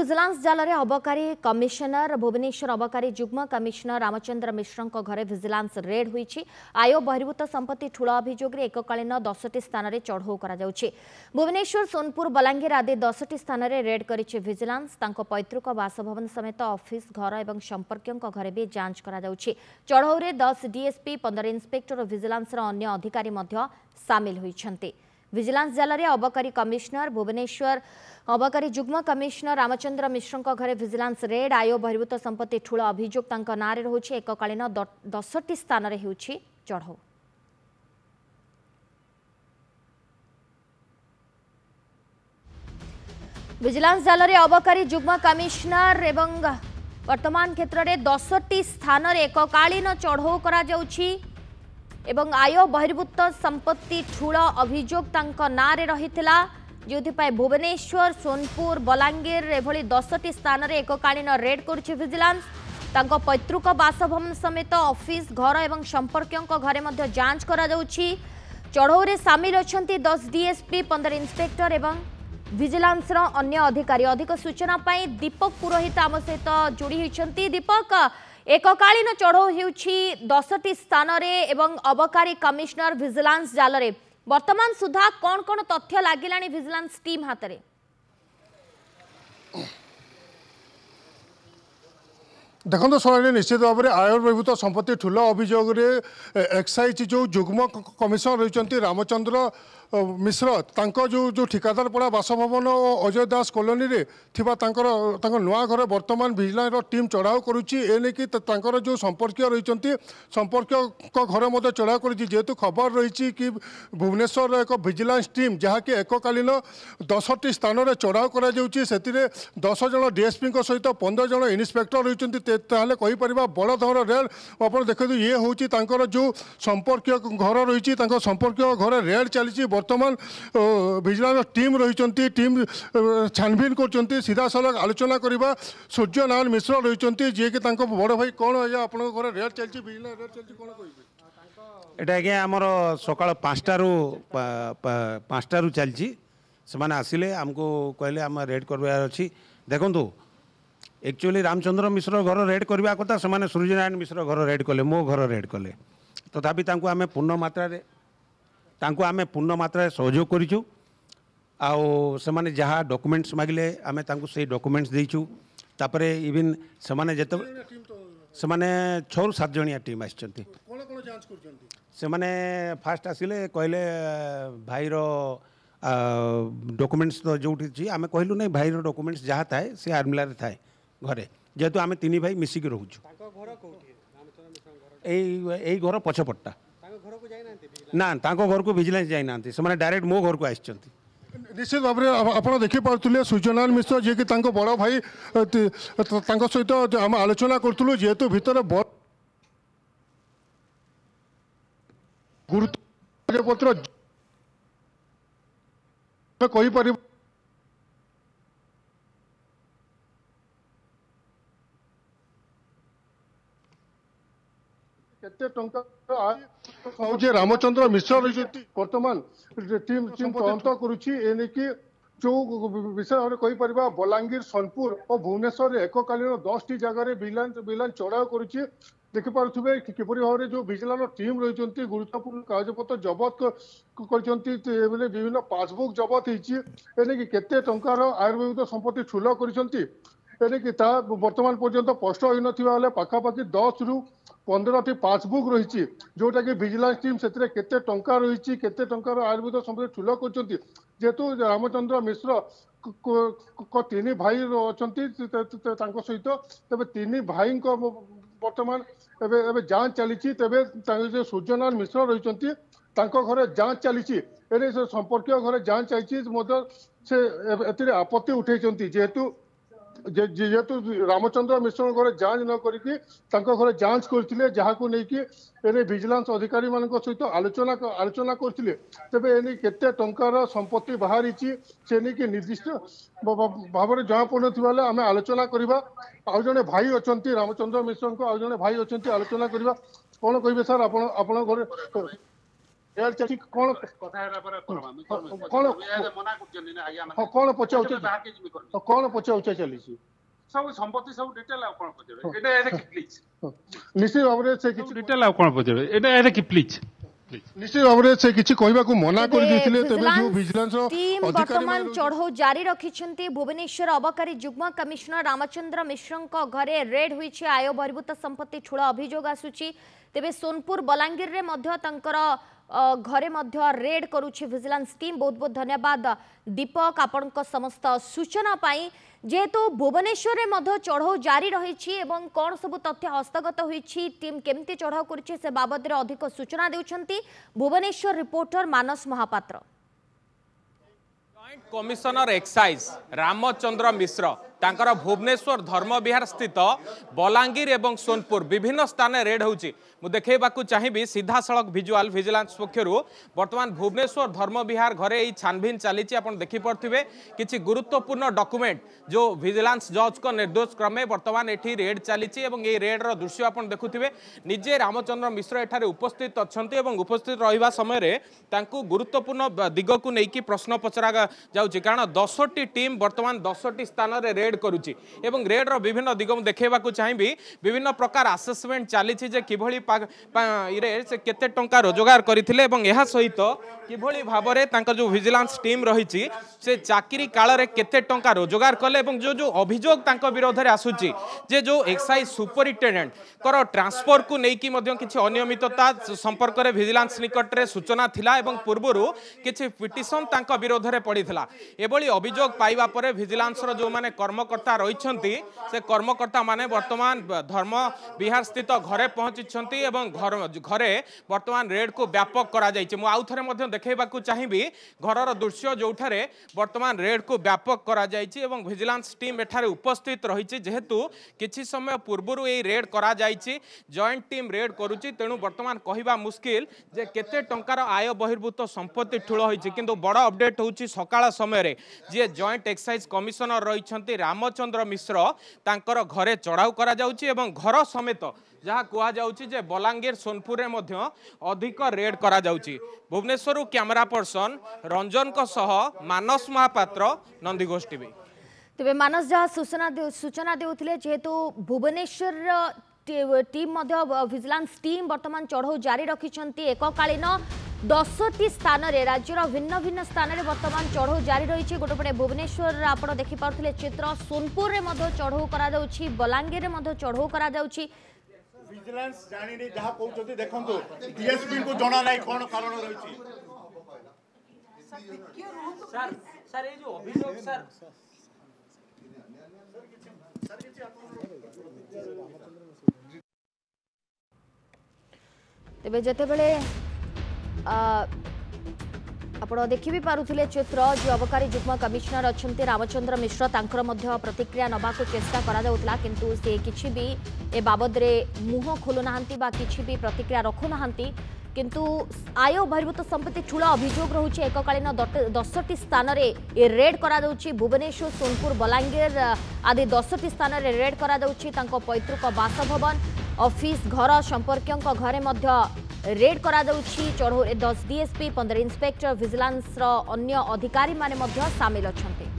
भिजलान् जले अबकारी कमिशनर भुवनेश्वर अबकारी अबकारीुग्म कमिशनर रामचंद्र मिश्रको घर रेड हु आय बहिभूत सम्पत्ति ठुला अभियोगले एककालीन दसान चढौँ भुवनेश्वर सोनपुर बलाङ्गीर आदि दसटी स्थान रेड गरिज त पैतृक बासभवन समेत अफिस घर एवं सम्पर्कीय घर जाञहरू चढ़ले दस डिएसपि पन्ध्र इन्सपेक्टर भिजिलान्स र अन्य अधिक ଭିଜିଲାନ୍ସ ଜାଲାରେ ଅବକାରୀ କମିଶନର ଭୁବନେଶ୍ୱର ଅବକାରୀ ଯୁଗ୍ମ କମିଶନର ରାମଚନ୍ଦ୍ର ମିଶ୍ରଙ୍କ ଘରେ ଭିଜିଲାନ୍ସ ରେଡ୍ ଆୟ ବହିର୍ଭୂତ ସମ୍ପତ୍ତି ଠୁଳ ଅଭିଯୋଗ ତାଙ୍କ ନାଁରେ ରହୁଛି ଏକକାଳୀନ ଦଶଟି ସ୍ଥାନରେ ହେଉଛି ଚଢ଼ଉ ଭିଜିଲାନ୍ସ ଜାଲରେ ଅବକାରୀ ଯୁଗ୍ମ କମିଶନର ଏବଂ ବର୍ତ୍ତମାନ କ୍ଷେତ୍ରରେ ଦଶଟି ସ୍ଥାନରେ ଏକକାଳୀନ ଚଢ଼ଉ କରାଯାଉଛି এবং আয় বহির্ভূত সম্পত্তি ঠুড় অভিযোগ তাঙ্ক নাঁরে রহিলা ଯେଉଁଥିପାଇଁ ଭୁବନେଶ୍ୱର ସୋନପୁର ବଲାଙ୍ଗୀର ଏଭଳି ଦଶଟି ସ୍ଥାନରେ ଏକକାଳୀନ ରେଡ୍ କରୁଛି ଭିଜିଲାନ୍ସ ତାଙ୍କ ପୈତୃକ ବାସଭବନ ସମେତ ଅଫିସ୍ ଘର ଏବଂ ସମ୍ପର୍କୀୟଙ୍କ ଘରେ ମଧ୍ୟ ଯାଞ୍ଚ କରାଯାଉଛି ଚଢ଼ଉରେ ସାମିଲ ଅଛନ୍ତି ଦଶ ଡିଏସ୍ପି ପନ୍ଦର ଇନ୍ସପେକ୍ଟର ଏବଂ ଭିଜିଲାନ୍ସର ଅନ୍ୟ ଅଧିକାରୀ ଅଧିକ ସୂଚନା ପାଇଁ ଦୀପକ ପୁରୋହିତ ଆମ ସହିତ ଯୋଡ଼ି ହୋଇଛନ୍ତି ଦୀପକ এককালীন চঢ়ৌ ହେଉଛି ଦଶଟି ସ୍ଥାନରେ ଏବଂ ଅବକାରୀ କମିଶନର ଭିଜିଲାନ୍ସ ଜାଲରେ ବର୍ତ୍ତମାନ ସୁଦ୍ଧା କ'ଣ କ'ଣ ତଥ୍ୟ ଲାଗିଲାଣି ଭିଜିଲାନ୍ସ ଟିମ୍ ହାତରେ ଦେଖନ୍ତୁ ଶୈଳୀ ନିଶ୍ଚିତ ଭାବରେ ଆୟୁର୍ବିଭୂତ ସମ୍ପତ୍ତି ଠୁଲ ଅଭିଯୋଗରେ ଏକ୍ସାଇଜ୍ ଯେଉଁ ଯୁଗ୍ମ କମିଶନ ରହିଛନ୍ତି ରାମଚନ୍ଦ୍ର ମିଶ୍ର ତାଙ୍କ ଯେଉଁ ଯେଉଁ ଠିକାଦାରପଡ଼ା ବାସଭବନ ଓ ଅଜୟ ଦାସ କଲୋନୀରେ ଥିବା ତାଙ୍କର ତାଙ୍କ ନୂଆ ଘରେ ବର୍ତ୍ତମାନ ଭିଜିଲାନ୍ସର ଟିମ୍ ଚଢ଼ାଉ କରୁଛି ଏ ନେଇକି ତାଙ୍କର ଯେଉଁ ସମ୍ପର୍କୀୟ ରହିଛନ୍ତି ସମ୍ପର୍କୀୟଙ୍କ ଘରେ ମଧ୍ୟ ଚଢ଼ାଉ କରିଛି ଯେହେତୁ ଖବର ରହିଛି କି ଭୁବନେଶ୍ୱରର ଏକ ଭିଜିଲାନ୍ସ ଟିମ୍ ଯାହାକି ଏକକାଳୀନ ଦଶଟି ସ୍ଥାନରେ ଚଢ଼ାଉ କରାଯାଉଛି ସେଥିରେ ଦଶ ଜଣ ଡିଏସ୍ପିଙ୍କ ସହିତ ପନ୍ଦର ଜଣ ଇନ୍ସପେକ୍ଟର ରହିଛନ୍ତି তাহলে କହିପାରିବା ବଡ଼ ଧରଣର ରେଟ୍ ଆପଣ ଦେଖନ୍ତୁ ଇଏ ହେଉଛି ତାଙ୍କର ଯେଉଁ ସମ୍ପର୍କୀୟ ଘର ରହିଛି ତାଙ୍କ ସମ୍ପର୍କୀୟ ଘରେ ରେଟ୍ ଚାଲିଛି ବର୍ତ୍ତମାନ ଭିଜିଲାନ୍ସ ଟିମ୍ ରହିଛନ୍ତି ଟିମ୍ ଛାନଭିନ୍ କରୁଛନ୍ତି ସିଧାସଳଖ ଆଲୋଚନା କରିବା ସୂର୍ଯ୍ୟନାରାୟଣ ମିଶ୍ର ରହିଛନ୍ତି ଯିଏକି ତାଙ୍କ ବଡ଼ ଭାଇ କ'ଣ ଆଜ୍ଞା ଆପଣଙ୍କ ଘରେ ରେଟ୍ ଚାଲିଛି ଭିଜିଲାନ୍ସ ରେଟ୍ ଚାଲିଛି କ'ଣ କହିବେ ଏଇଟା ଆଜ୍ଞା ଆମର ସକାଳ ପାଞ୍ଚଟାରୁ ପାଞ୍ଚଟାରୁ ଚାଲିଛି ସେମାନେ ଆସିଲେ ଆମକୁ କହିଲେ ଆମେ ରେଟ୍ କରିବାର ଅଛି ଦେଖନ୍ତୁ एक्चुअली रामचंद्र मिश्र घर रेड करवा कथा से सूर्यनारायण मिश्र घर रेड कले मो घर रेड कले तथापि तो आम पूर्ण मात्रा आम पूर्ण मात्रा सहयोग कर आओ से माने जहाँ डॉक्यूमेंट्स मागिले आम से डॉक्यूमेंट्स तापरे इवन से माने जेते से माने छोर सात जणिया टीम आछ चंती कोन कोन जांच कर से माने फर्स्ट आसीले कहले भाई रो डॉक्यूमेंट्स तो जोठी छी आमे कहलु नै भाई रो डॉक्यूमेंट्स जहा थाए से आर्मीला रे थाए ଘରେ ଯେହେତୁ ଆମେ ତିନି ଭାଇ ମିଶିକି ରହୁଛୁ ଏଇ ଏଇ ଘର ପଛପଟଟା ନା ତାଙ୍କ ଘରକୁ ଭିଜିଲାନ୍ସ ଯାଇନାହାନ୍ତି ସେମାନେ ଡାଇରେକ୍ଟ ମୋ ଘରକୁ ଆସିଛନ୍ତି ନିଶ୍ଚିତ ଭାବରେ ଆପଣ ଦେଖିପାରୁଥିଲେ ସୂର୍ଯ୍ୟନାରାୟଣ ମିଶ୍ର ଯିଏକି ତାଙ୍କ ବଡ଼ ଭାଇ ତାଙ୍କ ସହିତ ଆମେ ଆଲୋଚନା କରୁଥିଲୁ ଯେହେତୁ ଭିତରେ ଗୁରୁତ୍ୱ କହିପାରିବୁ କେତେ ଟଙ୍କା ଆଉ ଯେ ରାମଚନ୍ଦ୍ର ମିଶ୍ର ବର୍ତ୍ତମାନ ଟିମ୍ ଟିମ୍ ତଦନ୍ତ କରୁଛି ଏ ନେଇକି ଯୋଉ ବିଷୟରେ କହିପାରିବା ବଲାଙ୍ଗୀର ସୋନପୁର ଓ ଭୁବନେଶ୍ୱରରେ ଏକକାଳୀନ ଦଶଟି ଜାଗାରେ ଭିଜିଲାନ୍ସ ଭିଜିଲାନ୍ସ ଚଢ଼ାଉ କରୁଛି ଦେଖିପାରୁଥିବେ କିପରି ଭାବରେ ଯୋଉ ଭିଜିଲାନ୍ସ ଟିମ୍ ରହିଛନ୍ତି ଗୁରୁତ୍ୱପୂର୍ଣ୍ଣ କାଗଜପତ୍ର ଜବତ କରିଛନ୍ତି ବିଭିନ୍ନ ପାସବୁକ୍ ଜବତ ହେଇଛି ଏ ନେଇକି କେତେ ଟଙ୍କାର ଆୟୁର୍ବେଦିକ ସମ୍ପତ୍ତି ଠୁଲ କରିଛନ୍ତି ଏଣିକି ତା ବର୍ତ୍ତମାନ ପର୍ଯ୍ୟନ୍ତ ସ୍ପଷ୍ଟ ହୋଇନଥିବା ବେଳେ ପାଖାପାଖି ଦଶରୁ ପନ୍ଦରଟି ପାସ୍ବୁକ୍ ରହିଛି ଯୋଉଟାକି ଭିଜିଲାନ୍ସ ଟିମ୍ ସେଥିରେ କେତେ ଟଙ୍କା ରହିଛି କେତେ ଟଙ୍କାର ଆୟୁର୍ବେଦ ସମ୍ପର୍କରେ ଠୁଲ କରୁଛନ୍ତି ଯେହେତୁ ରାମଚନ୍ଦ୍ର ମିଶ୍ର ତିନି ଭାଇ ଅଛନ୍ତି ତାଙ୍କ ସହିତ ତେବେ ତିନି ଭାଇଙ୍କ ବର୍ତ୍ତମାନ ଏବେ ଏବେ ଯାଞ୍ଚ ଚାଲିଛି ତେବେ ଯେ ସୂର୍ଯ୍ୟନାରାୟଣ ମିଶ୍ର ରହିଛନ୍ତି ତାଙ୍କ ଘରେ ଯାଞ୍ଚ ଚାଲିଛି ଏଠି ସେ ସମ୍ପର୍କୀୟ ଘରେ ଯାଞ୍ଚ ଚାଲିଛି ମଧ୍ୟ ସେ ଏଥିରେ ଆପତ୍ତି ଉଠାଇଛନ୍ତି ଯେହେତୁ ଯେହେତୁ ରାମଚନ୍ଦ୍ର ମିଶ୍ରଙ୍କ ଘରେ ଯାଞ୍ଚ ନ କରିକି ତାଙ୍କ ଘରେ ଯାଞ୍ଚ କରିଥିଲେ ଯାହାକୁ ନେଇକି ଏନେଇ ଭିଜିଲାନ୍ସ ଅଧିକାରୀମାନଙ୍କ ସହିତ ଆଲୋଚନା ଆଲୋଚନା କରିଥିଲେ ତେବେ ଏନେଇ କେତେ ଟଙ୍କାର ସମ୍ପତ୍ତି ବାହାରିଛି ସେ ନେଇକି ନିର୍ଦ୍ଦିଷ୍ଟ ଭାବରେ ଜଣାପଡ଼ୁନଥିବା ହେଲେ ଆମେ ଆଲୋଚନା କରିବା ଆଉ ଜଣେ ଭାଇ ଅଛନ୍ତି ରାମଚନ୍ଦ୍ର ମିଶ୍ରଙ୍କ ଆଉ ଜଣେ ଭାଇ ଅଛନ୍ତି ଆଲୋଚନା କରିବା କ'ଣ କହିବେ ସାର୍ ଆପଣ ଆପଣଙ୍କ ଘରେ ଜେଲ ଚଠି अबकारी जुग्म कमिशनर रामचंद्र मिश्र घर रेड हो आय बहिर्भूत संपत्ति ठूल अभियान आसपुर बलांगीर में ঘরে মধ্য রেড করুছে ভিজিলান্স টিম বহুত বহুত ধন্যবাদ দীপক আপনার সমস্ত সূচনা পাই যেহেতু ভুবনেশ্বরে মধ্য চড়াও জারি রয়েছে এবং কোণ সবু তথ্য হস্তগত হয়েছি টিম কেমতি চড়াও করছে সে বাবদরে অধিক সূচনা দেছেন Bhubaneswar reporter Manas Mahapatra commissioner excise Ramachandra Mishra ତାଙ୍କର ଭୁବନେଶ୍ୱର ଧର୍ମବିହାର ସ୍ଥିତ ବଲାଙ୍ଗୀର ଏବଂ ସୋନପୁର ବିଭିନ୍ନ ସ୍ଥାନରେ ରେଡ୍ ହେଉଛି ମୁଁ ଦେଖାଇବାକୁ ଚାହିଁବି ସିଧାସଳଖ ଭିଜୁଆଲ୍ ଭିଜିଲାନ୍ସ ପକ୍ଷରୁ ବର୍ତ୍ତମାନ ଭୁବନେଶ୍ୱର ଧର୍ମବିହାର ଘରେ ଏହି ଛାନଭିନ ଚାଲିଛି ଆପଣ ଦେଖିପାରୁଥିବେ କିଛି ଗୁରୁତ୍ୱପୂର୍ଣ୍ଣ ଡକୁମେଣ୍ଟ ଯେଉଁ ଭିଜିଲାନ୍ସ ଜଜ୍ଙ୍କ ନିର୍ଦ୍ଦେଶ କ୍ରମେ ବର୍ତ୍ତମାନ ଏଠି ରେଡ୍ ଚାଲିଛି ଏବଂ ଏହି ରେଡ୍ର ଦୃଶ୍ୟ ଆପଣ ଦେଖୁଥିବେ ନିଜେ ରାମଚନ୍ଦ୍ର ମିଶ୍ର ଏଠାରେ ଉପସ୍ଥିତ ଅଛନ୍ତି ଏବଂ ଉପସ୍ଥିତ ରହିବା ସମୟରେ ତାଙ୍କୁ ଗୁରୁତ୍ୱପୂର୍ଣ୍ଣ ଦିଗକୁ ନେଇକି ପ୍ରଶ୍ନ ପଚରା ଯାଉଛି କାରଣ ଦଶଟି ଟିମ୍ ବର୍ତ୍ତମାନ ଦଶଟି ସ୍ଥାନରେ ରେଡ୍ গাইড করুছি এবং গ্রেড্র বিভিন্ন দিগ মু দেখাইবাকু চাহিবি বিভিন্ন প্রকার আসেসমেন্ট চালিছি যে কিভাবে ইরে সে কেতে টঙ্কা রোজগার করিলে এবং এহা সহিত কিভাবে ভাবরে তাঙ্কর যে ভিজিলান্স টিম রয়েছে সে চাকরি কালরে কেতে টঙ্কা রোজগার কলে এবং যে যে অভিযোগ তাঙ্ক বিরোধে আসুচি যে যে এক্সাইজ সুপরিটেডেন্টকর ট্রান্সফরকু নেইকি মধ্যে কিছু অনিয়মিততা সম্পর্কে ভিজিলান্স নিকটরে সূচনা লা এবং পূর্বর কিছু পিটিশন তাঙ্ক বিরোধে পড়ি এভাবে অভিযোগ পাইবা পরে ভিজিলান্সর যে কর্ম কর্মকর্তা রয়েছেন সে কর্মকর্তা মানে বর্তমান ধর্ম বিহার স্থিত ঘরে পৌঁছিছেন এবং ঘরে বর্তমান রেড কু ব্যাপক করা যাইছে মু আউথরে মধ্যে দেখাইবাকু চাহিবি ঘরর দৃশ্য যোঠারে বর্তমান রেড কু ব্যাপক করা যাইছে এবং ভিজিলান্স টিম এঠারে উপস্থিত রয়েছে যেহেতু কিছু সময় পূর্বরু এই রেড করা যাইছে জয়েন্ট টিম রেড করুচি তেণু বর্তমান কহিবা মুশকিল যে কেতে টঙ্কার আয় বহির্ভূত সম্পত্তি ঠুল হয়েছে কিন্তু বড় অপডেট হচ্ছে সকাল সময়ের যে জয়েন্ট এক্সাইজ কমিশনর রয়েছেন ରାମଚନ୍ଦ୍ର ମିଶ୍ର ତାଙ୍କର ଘରେ ଚଢ଼ାଉ କରାଯାଉଛି ଏବଂ ଘର ସମେତ ଯାହା କୁହାଯାଉଛି ଯେ ବଲାଙ୍ଗୀର ସୋନପୁରରେ ମଧ୍ୟ ଅଧିକ ରେଡ୍ କରାଯାଉଛି ଭୁବନେଶ୍ୱରରୁ କ୍ୟାମେରା ପର୍ସନ ରଞ୍ଜନଙ୍କ ସହ ମାନସ ମହାପାତ୍ର ନନ୍ଦିଘୋଷ ଟିଭି ତେବେ ମାନସ ଯାହା ସୂଚନା ସୂଚନା ଦେଉଥିଲେ ଯେହେତୁ ଭୁବନେଶ୍ୱରର ଟିମ୍ ମଧ୍ୟ ଭିଜିଲାନ୍ସ ଟିମ୍ ବର୍ତ୍ତମାନ ଚଢ଼ଉ ଜାରି ରଖିଛନ୍ତି ଏକକାଳୀନ দশটি স্থানের রাজ্যর ভিন্ন ভিন্ন স্থানের বর্তমান চড়ৌ জারি রয়েছে গোটেপটে ভুবনেশ্বর আপনার দেখিপারে চিত্র সোনপুরের চড়ৌ করা যাচ্ছে বলাঙ্গীর চড়ৌ করা যাচ্ছে ভিজিলান্স জানিনি যা কৌন দেখুন ডিএসপি জনা নাই কোণ কারণ রয়েছে স্যার স্যার এই যে অভিযোগ স্যার তেবে যেতবে ଆପଣ ଦେଖିବି ପାରୁଥିଲେ ଚିତ୍ର ଯିଏ ଅବକାରୀ ଯୁଗ୍ମ କମିଶନର ଅଛନ୍ତି ରାମଚନ୍ଦ୍ର ମିଶ୍ର ତାଙ୍କର ମଧ୍ୟ ପ୍ରତିକ୍ରିୟା ନେବାକୁ ଚେଷ୍ଟା କରାଯାଉଥିଲା କିନ୍ତୁ ସେ କିଛି ବି ଏ ବାବଦରେ ମୁହଁ ଖୋଲୁନାହାନ୍ତି ବା କିଛି ବି ପ୍ରତିକ୍ରିୟା ରଖୁନାହାନ୍ତି କିନ୍ତୁ ଆୟ ବହିର୍ଭୂତ ସମ୍ପତ୍ତି ଠୁଳ ଅଭିଯୋଗ ରହୁଛି ଏକକାଳୀନ ଦଶଟି ସ୍ଥାନରେ ରେଡ୍ କରାଯାଉଛି ଭୁବନେଶ୍ୱର ସୋନପୁର ବଲାଙ୍ଗୀର ଆଦି ଦଶଟି ସ୍ଥାନରେ ରେଡ୍ କରାଯାଉଛି ତାଙ୍କ ପୈତୃକ ବାସଭବନ ଅଫିସ୍ ଘର ସମ୍ପର୍କୀୟଙ୍କ ଘରେ ମଧ୍ୟ ରେଡ୍ କରାଯାଉଛି ଚଢ଼ଉରେ ଦଶ ଡିଏସ୍ପି ପନ୍ଦର ଇନ୍ସପେକ୍ଟର ଭିଜିଲାନ୍ସର ଅନ୍ୟ ଅଧିକାରୀମାନେ ମଧ୍ୟ ସାମିଲ ଅଛନ୍ତି